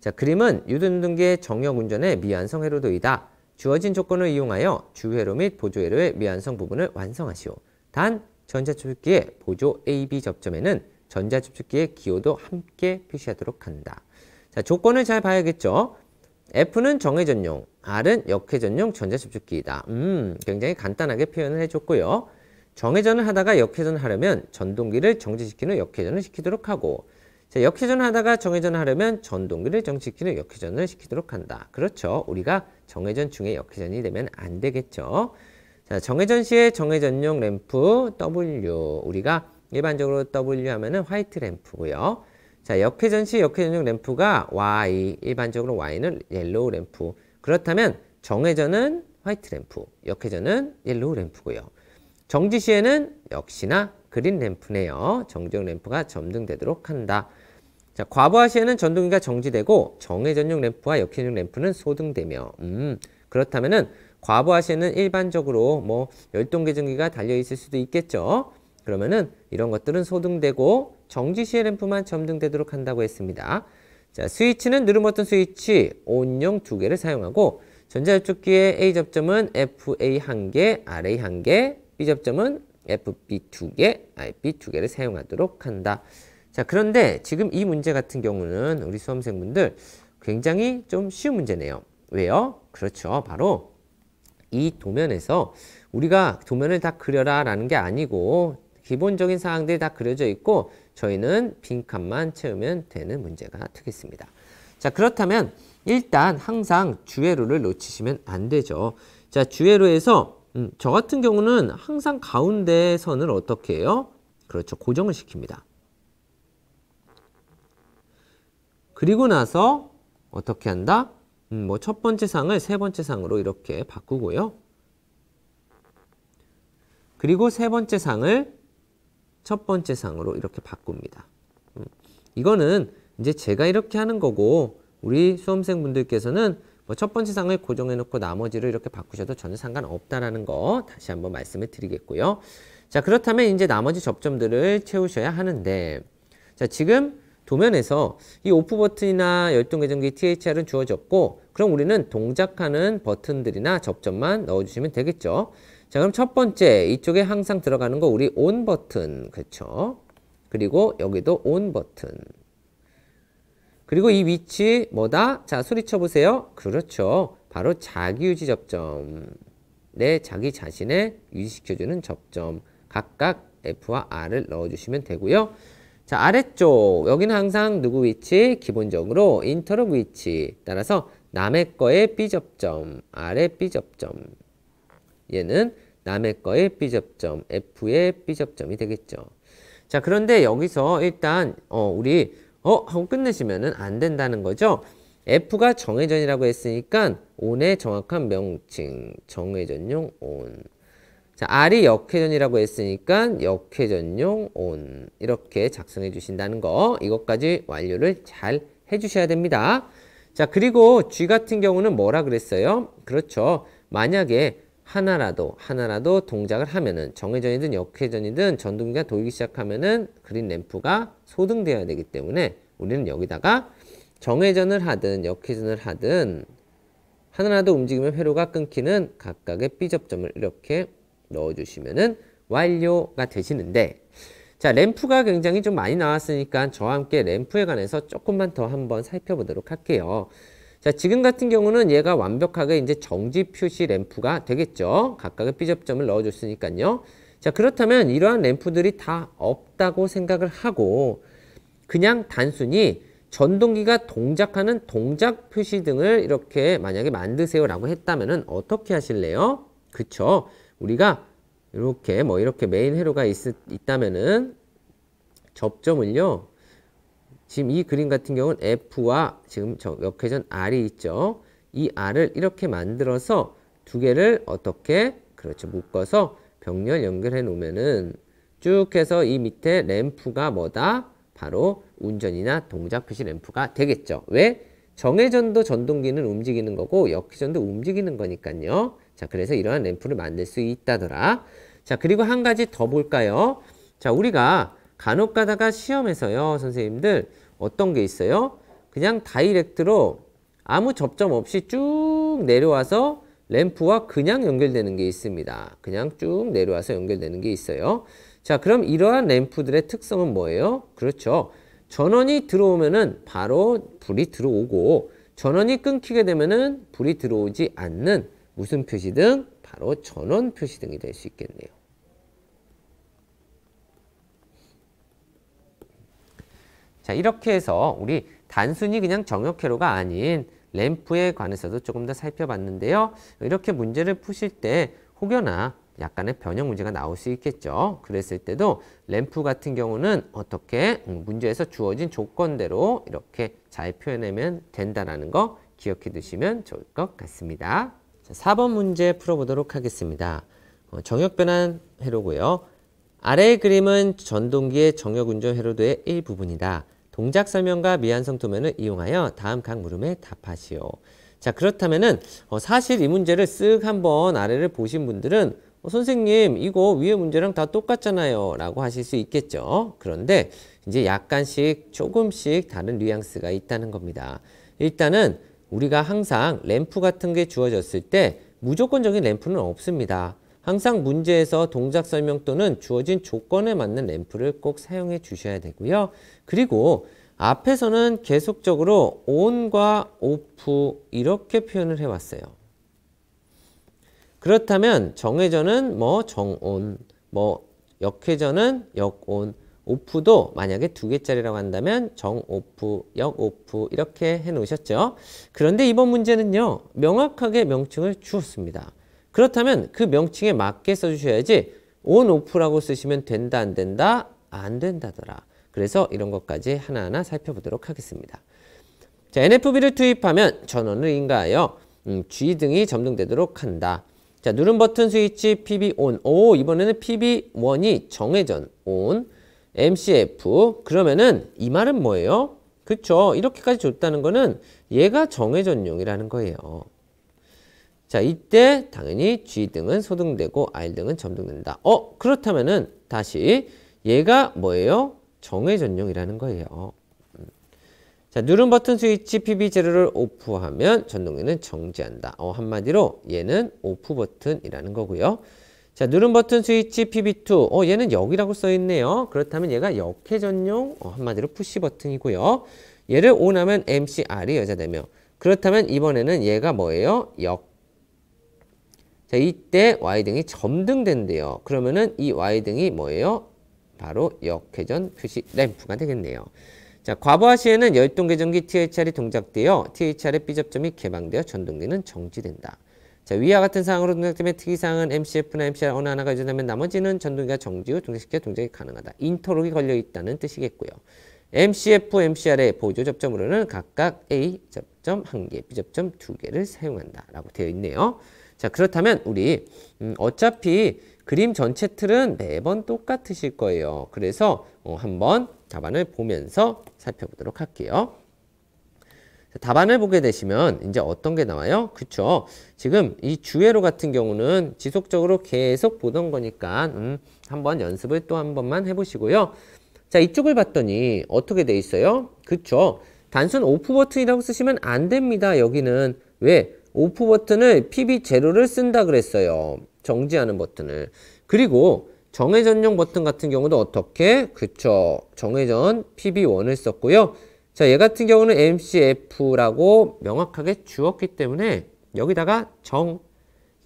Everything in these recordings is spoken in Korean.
자, 그림은 유등등기의 정형 운전의 미완성 회로도이다. 주어진 조건을 이용하여 주회로 및 보조회로의 미완성 부분을 완성하시오. 단, 전자접촉기의 보조 AB 접점에는 전자접촉기의 기호도 함께 표시하도록 한다. 자, 조건을 잘 봐야겠죠? F는 정회전용, R은 역회전용 전자접촉기이다. 음, 굉장히 간단하게 표현을 해줬고요. 정회전을 하다가 역회전을 하려면 전동기를 정지시키는 역회전을 시키도록 하고 자, 역회전 하다가 정회전 하려면 전동기를 정지키는 역회전을 시키도록 한다. 그렇죠. 우리가 정회전 중에 역회전이 되면 안 되겠죠. 자, 정회전 시에 정회전용 램프 W. 우리가 일반적으로 W 하면은 화이트 램프고요. 자, 역회전 시 역회전용 램프가 Y. 일반적으로 Y는 옐로우 램프. 그렇다면 정회전은 화이트 램프, 역회전은 옐로우 램프고요. 정지 시에는 역시나 그린 램프네요. 정지용 램프가 점등되도록 한다. 자, 과부하 시에는 전동기가 정지되고 정해전용 램프와 역회용 램프는 소등되며 음, 그렇다면은 과부하 시에는 일반적으로 뭐열동계정기가 달려 있을 수도 있겠죠. 그러면은 이런 것들은 소등되고 정지 시에 램프만 점등되도록 한다고 했습니다. 자, 스위치는 누름 버튼 스위치 온용 두 개를 사용하고 전자접촉기의 A 접점은 FA 한 개, RA 한 개, B 접점은 FB 두 개, RB 두 개를 사용하도록 한다. 자 그런데 지금 이 문제 같은 경우는 우리 수험생분들 굉장히 좀 쉬운 문제네요. 왜요? 그렇죠. 바로 이 도면에서 우리가 도면을 다 그려라 라는 게 아니고 기본적인 사항들이 다 그려져 있고 저희는 빈칸만 채우면 되는 문제가 되겠습니다. 자 그렇다면 일단 항상 주회로를 놓치시면 안 되죠. 자 주회로에서 음, 저 같은 경우는 항상 가운데 선을 어떻게 해요? 그렇죠. 고정을 시킵니다. 그리고 나서 어떻게 한다? 음, 뭐 첫 번째 상을 세 번째 상으로 이렇게 바꾸고요. 그리고 세 번째 상을 첫 번째 상으로 이렇게 바꿉니다. 음, 이거는 이제 제가 이렇게 하는 거고 우리 수험생분들께서는 뭐 첫 번째 상을 고정해놓고 나머지를 이렇게 바꾸셔도 전혀 상관없다라는 거 다시 한번 말씀을 드리겠고요. 자 그렇다면 이제 나머지 접점들을 채우셔야 하는데 자 지금 도면에서 이 오프 버튼이나 열동 계정기 THR은 주어졌고 그럼 우리는 동작하는 버튼들이나 접점만 넣어주시면 되겠죠. 자 그럼 첫 번째 이쪽에 항상 들어가는 거 우리 온 버튼 그렇죠. 그리고 여기도 온 버튼 그리고 이 위치 뭐다? 자 소리쳐 보세요. 그렇죠. 바로 자기유지 접점 내 네, 자기 자신의 유지시켜주는 접점 각각 F와 R을 넣어주시면 되고요. 자 아래쪽 여기는 항상 누구 위치? 기본적으로 인터럽 위치 따라서 남의 거에 B접점 아래 B접점 얘는 남의 거에 B접점 F의 B접점이 되겠죠 자 그런데 여기서 일단 어 우리 어 하고 끝내시면은 안 된다는 거죠 F가 정회전이라고 했으니까 온의 정확한 명칭 정회전용 온 자, R이 역회전이라고 했으니까 역회전용 온 이렇게 작성해 주신다는 거 이것까지 완료를 잘 해주셔야 됩니다. 자 그리고 G 같은 경우는 뭐라 그랬어요? 그렇죠. 만약에 하나라도 하나라도 동작을 하면은 정회전이든 역회전이든 전동기가 돌기 시작하면은 그린 램프가 소등되어야 되기 때문에 우리는 여기다가 정회전을 하든 역회전을 하든 하나라도 움직이면 회로가 끊기는 각각의 B접점을 이렇게 넣어주시면 완료가 되시는데 자 램프가 굉장히 좀 많이 나왔으니까 저와 함께 램프에 관해서 조금만 더 한번 살펴보도록 할게요. 자 지금 같은 경우는 얘가 완벽하게 이제 정지 표시 램프가 되겠죠. 각각의 삐접점을 넣어줬으니까요. 자 그렇다면 이러한 램프들이 다 없다고 생각을 하고 그냥 단순히 전동기가 동작하는 동작 표시 등을 이렇게 만약에 만드세요 라고 했다면 어떻게 하실래요? 그쵸? 우리가 이렇게 뭐 이렇게 메인 회로가 있, 있다면은 접점을요. 지금 이 그림 같은 경우는 F와 지금 저 역회전 R이 있죠. 이 R을 이렇게 만들어서 두 개를 어떻게 그렇죠 묶어서 병렬 연결해 놓으면은 쭉 해서 이 밑에 램프가 뭐다? 바로 운전이나 동작 표시 램프가 되겠죠. 왜? 정회전도 전동기는 움직이는 거고 역회전도 움직이는 거니까요. 자, 그래서 이러한 램프를 만들 수 있다더라. 자, 그리고 한 가지 더 볼까요? 자, 우리가 간혹 가다가 시험에서요, 선생님들 어떤 게 있어요? 그냥 다이렉트로 아무 접점 없이 쭉 내려와서 램프와 그냥 연결되는 게 있습니다. 그냥 쭉 내려와서 연결되는 게 있어요. 자, 그럼 이러한 램프들의 특성은 뭐예요? 그렇죠. 전원이 들어오면은 바로 불이 들어오고 전원이 끊기게 되면은 불이 들어오지 않는 무슨 표시등? 바로 전원 표시등이 될 수 있겠네요. 자 이렇게 해서 우리 단순히 그냥 정역회로가 아닌 램프에 관해서도 조금 더 살펴봤는데요. 이렇게 문제를 푸실 때 혹여나 약간의 변형 문제가 나올 수 있겠죠. 그랬을 때도 램프 같은 경우는 어떻게 음, 문제에서 주어진 조건대로 이렇게 잘 표현하면 된다는 거 기억해 두시면 좋을 것 같습니다. 4번 문제 풀어보도록 하겠습니다. 어, 정역 변환 회로고요. 아래의 그림은 전동기의 정역 운전 회로도의 일부분이다. 동작 설명과 미완성 도면을 이용하여 다음 각 물음에 답하시오. 자 그렇다면은 어, 사실 이 문제를 쓱 한번 아래를 보신 분들은 어, 선생님 이거 위의 문제랑 다 똑같잖아요 라고 하실 수 있겠죠 그런데 이제 약간씩 조금씩 다른 뉘앙스가 있다는 겁니다 일단은 우리가 항상 램프 같은 게 주어졌을 때 무조건적인 램프는 없습니다. 항상 문제에서 동작 설명 또는 주어진 조건에 맞는 램프를 꼭 사용해 주셔야 되고요. 그리고 앞에서는 계속적으로 on과 off 이렇게 표현을 해왔어요. 그렇다면 정회전은 뭐 정온, 뭐 역회전은 역온, 오프도 만약에 두 개짜리라고 한다면 정 오프, 역 오프 이렇게 해 놓으셨죠. 그런데 이번 문제는요. 명확하게 명칭을 주었습니다. 그렇다면 그 명칭에 맞게 써주셔야지 온 오프라고 쓰시면 된다 안 된다 안 된다더라. 그래서 이런 것까지 하나하나 살펴보도록 하겠습니다. 자, NFB를 투입하면 전원을 인가하여 음, G 등이 점등되도록 한다. 자, 누른 버튼 스위치 PB on. 오, 이번에는 PB1이 정회전 on. MCF 그러면은 이 말은 뭐예요? 그죠 이렇게까지 줬다는 거는 얘가 정해전용이라는 거예요 자 이때 당연히 G등은 소등되고 R등은 점등된다 어 그렇다면은 다시 얘가 뭐예요? 정해전용이라는 거예요 음. 자 누른 버튼 스위치 PB 제로를 오프하면 전동기는 정지한다 어 한마디로 얘는 오프 버튼이라는 거고요 자, 누른 버튼 스위치 PB2. 어, 얘는 역이라고 써있네요. 그렇다면 얘가 역회전용, 어, 한마디로 푸시 버튼이고요. 얘를 온하면 MCR이 여자 되며. 그렇다면 이번에는 얘가 뭐예요? 역. 자, 이때 Y등이 점등된대요. 그러면은 이 Y등이 뭐예요? 바로 역회전 표시 램프가 되겠네요. 자, 과부하 시에는 열동계전기 THR이 동작되어 THR의 삐접점이 개방되어 전동기는 정지된다. 자, 위와 같은 상황으로 동작되면 특이사항은 MCF나 MCR 어느 하나가 유전하면 나머지는 전동기가 정지 후 동작시켜 동작이 가능하다. 인터록이 걸려 있다는 뜻이겠고요. MCF, MCR의 보조 접점으로는 각각 A 접점 1개, B 접점 2개를 사용한다라고 되어 있네요. 자 그렇다면 우리 음, 어차피 그림 전체 틀은 매번 똑같으실 거예요. 그래서 어, 한번 답안을 보면서 살펴보도록 할게요. 답안을 보게 되시면 이제 어떤 게 나와요? 그쵸? 지금 이 주회로 같은 경우는 지속적으로 계속 보던 거니까 음, 한번 연습을 또 한 번만 해보시고요. 자 이쪽을 봤더니 어떻게 돼 있어요? 그쵸? 단순 오프 버튼이라고 쓰시면 안 됩니다. 여기는 왜? 오프 버튼을 PB 제로를 쓴다 그랬어요. 정지하는 버튼을. 그리고 정회전용 버튼 같은 경우도 어떻게? 그쵸. 정회전 PB1을 썼고요. 자, 얘 같은 경우는 MCF라고 명확하게 주었기 때문에 여기다가 정,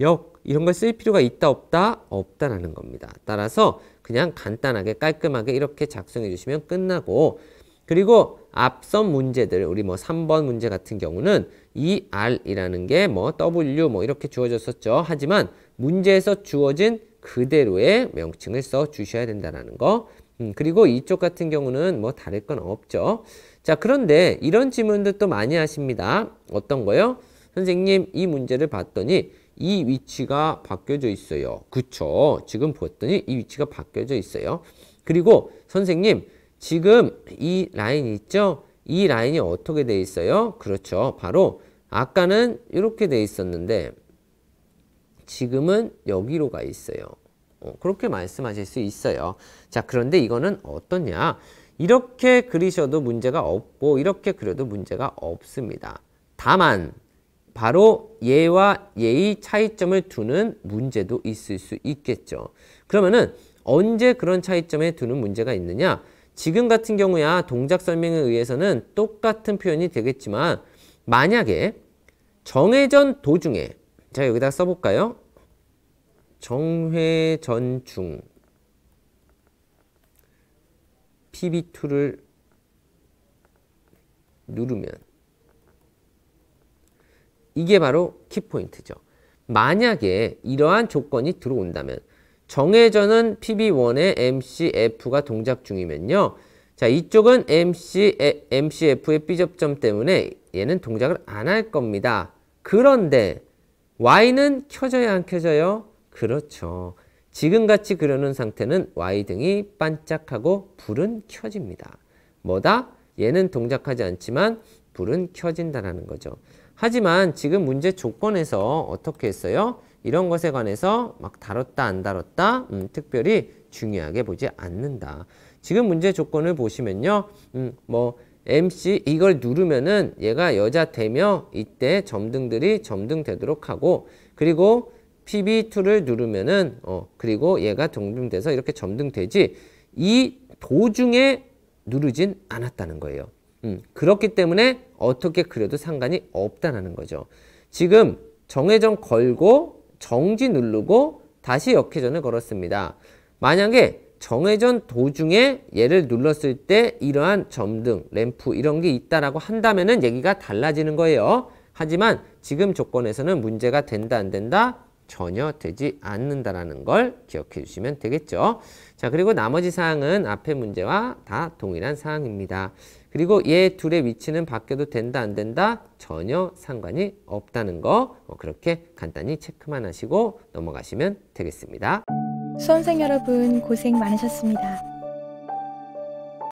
역 이런 걸 쓸 필요가 있다 없다 없다라는 겁니다. 따라서 그냥 간단하게 깔끔하게 이렇게 작성해 주시면 끝나고 그리고 앞선 문제들 우리 뭐 3번 문제 같은 경우는 ER이라는 게 뭐 W 뭐 이렇게 주어졌었죠. 하지만 문제에서 주어진 그대로의 명칭을 써 주셔야 된다라는 거. 음, 그리고 이쪽 같은 경우는 뭐 다를 건 없죠. 자 그런데 이런 질문도 또 많이 하십니다. 어떤 거요? 선생님 이 문제를 봤더니 이 위치가 바뀌어져 있어요. 그쵸? 지금 보았더니 이 위치가 바뀌어져 있어요. 그리고 선생님 지금 이 라인 있죠? 이 라인이 어떻게 돼 있어요? 그렇죠. 바로 아까는 이렇게 돼 있었는데 지금은 여기로 가 있어요. 어, 그렇게 말씀하실 수 있어요. 자 그런데 이거는 어떠냐? 이렇게 그리셔도 문제가 없고 이렇게 그려도 문제가 없습니다. 다만 바로 예와 예의 차이점을 두는 문제도 있을 수 있겠죠. 그러면은 언제 그런 차이점에 두는 문제가 있느냐? 지금 같은 경우야 동작 설명에 의해서는 똑같은 표현이 되겠지만 만약에 정회전 도중에 제가 여기다 써볼까요? 정회전 중 pb2를 누르면 이게 바로 키포인트죠. 만약에 이러한 조건이 들어온다면 정해져는 PB1에 MCF가 동작 중이면요. 자 이쪽은 MC, MCF의 B접점 때문에 얘는 동작을 안 할 겁니다. 그런데 Y는 켜져요 안 켜져요? 그렇죠. 지금같이 그러는 상태는 Y등이 반짝하고 불은 켜집니다. 뭐다? 얘는 동작하지 않지만 불은 켜진다라는 거죠. 하지만 지금 문제 조건에서 어떻게 했어요? 이런 것에 관해서 막 다뤘다 안 다뤘다 음, 특별히 중요하게 보지 않는다. 지금 문제 조건을 보시면요. 음, 뭐 MC 이걸 누르면은 얘가 여자 되며 이때 점등들이 점등되도록 하고 그리고 PB2를 누르면은 어 그리고 얘가 동등돼서 이렇게 점등되지 이 도중에 누르진 않았다는 거예요. 음, 그렇기 때문에 어떻게 그려도 상관이 없다는 거죠. 지금 정회전 걸고 정지 누르고 다시 역회전을 걸었습니다. 만약에 정회전 도중에 얘를 눌렀을 때 이러한 점등, 램프 이런 게 있다라고 한다면은 얘기가 달라지는 거예요. 하지만 지금 조건에서는 문제가 된다 안 된다 전혀 되지 않는다라는 걸 기억해 주시면 되겠죠. 자, 그리고 나머지 사항은 앞의 문제와 다 동일한 사항입니다. 그리고 얘 둘의 위치는 바뀌어도 된다 안 된다 전혀 상관이 없다는 거 뭐 그렇게 간단히 체크만 하시고 넘어가시면 되겠습니다. 수험생 여러분 고생 많으셨습니다.